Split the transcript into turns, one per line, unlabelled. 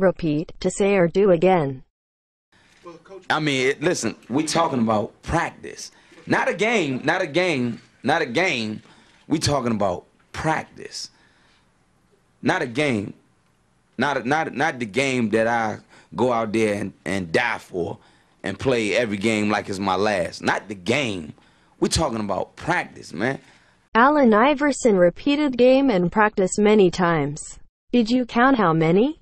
repeat, to say or do again.
I mean, listen, we talking about practice. Not a game, not a game, not a game. We talking about practice. Not a game. Not a, not not the game that I go out there and, and die for and play every game like it's my last. Not the game. we talking about practice, man.
Allen Iverson
repeated game and practice many times. Did you count how many?